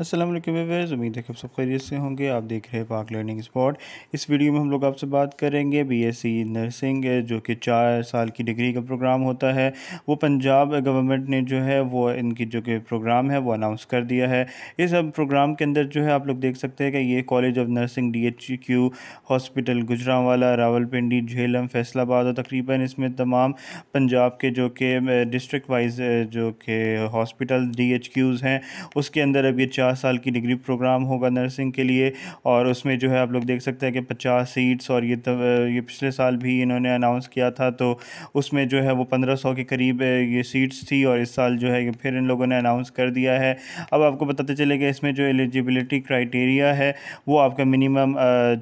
Aslam weavers उम्मीद है कि आप सब खैरियत से होंगे आप देख रहे हैं पाक लर्निंग स्पॉट इस वीडियो में हम लोग आपसे बात करेंगे बीएससी नर्सिंग जो कि चार साल की डिग्री का प्रोग्राम होता है वो पंजाब गवर्नमेंट ने जो है वो इनकी जो कि प्रोग्राम है वो अनाउंस कर दिया है इस अब प्रोग्राम के अंदर जो है आप लोग देख सकते हैं कि ये college of nursing D hospital Gujranwala Rawalpindi Jhelum Faisalabad और तकरीबन इसमें तमाम पंजाब के जो कि डिस्ट्रिक्ट वाइज जो कि हॉस्पिटल डी हैं उसके अंदर अब ये चार पचास साल की डिग्री प्रोग्राम होगा नर्सिंग के लिए और उसमें जो है आप लोग देख सकते हैं कि पचास सीट्स और ये तो, ये पिछले साल भी इन्होंने अनाउंस किया था तो उसमें जो है वो पंद्रह सौ के करीब ये सीट्स थी और इस साल जो है ये फिर इन लोगों ने अनाउंस कर दिया है अब आपको बताते चले कि इसमें जो एलिजिबिलिटी क्राइटेरिया है वो आपका मिनिमम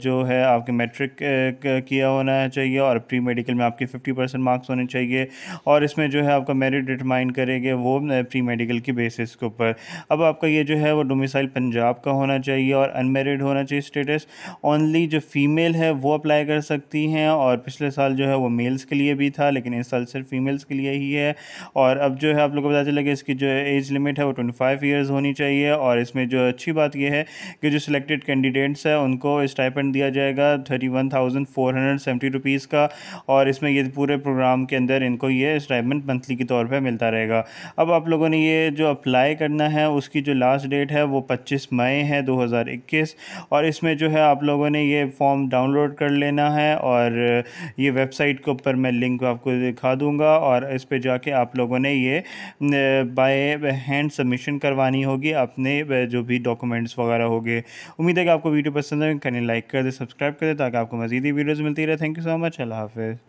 जो है आपके मेट्रिक किया होना चाहिए और प्री मेडिकल में आपके फिफ्टी परसेंट मार्क्स होने चाहिए और इसमें जो है आपका मेरिट डिटरमाइन करेंगे वो प्री मेडिकल की बेसिस के ऊपर अब आपका ये जो है वो डोमिसाइल पंजाब का होना चाहिए और अनमेरिड होना चाहिए स्टेटस ओनली जो फीमेल है वो अप्लाई कर सकती हैं और पिछले साल जो है वो मेल्स के लिए भी था लेकिन इस साल सिर्फ फीमेल्स के लिए ही है और अब जो है आप लोगों को पता चला कि इसकी जो एज लिमिट है वो ट्वेंटी फाइव ईयर्स होनी चाहिए और इसमें जो अच्छी बात यह है कि जो सिलेक्टेड कैंडिडेट्स हैं उनको स्टाइपेंड दिया जाएगा thirty one thousand four hundred seventy rupees का और इसमें ये पूरे प्रोग्राम के अंदर इनको ये स्टाइपमेंट मंथली के तौर पर मिलता रहेगा अब आप लोगों ने ये जो अप्लाई करना है उसकी जो लास्ट डेट है वो 25 मई है 2021 और इसमें जो है आप लोगों ने ये फॉर्म डाउनलोड कर लेना है और ये वेबसाइट के ऊपर मैं लिंक आपको दिखा दूँगा और इस पर जाके आप लोगों ने ये बाय हैंड सबमिशन करवानी होगी अपने जो भी डॉक्यूमेंट्स वगैरह हो गए उम्मीद है कि आपको वीडियो पसंद है कहीं लाइक कर दे सब्सक्राइब कर दे ताकि आपको मजीदी वीडियोज़ मिलती रहे थैंक यू सो मच अल्लाह हाफिज़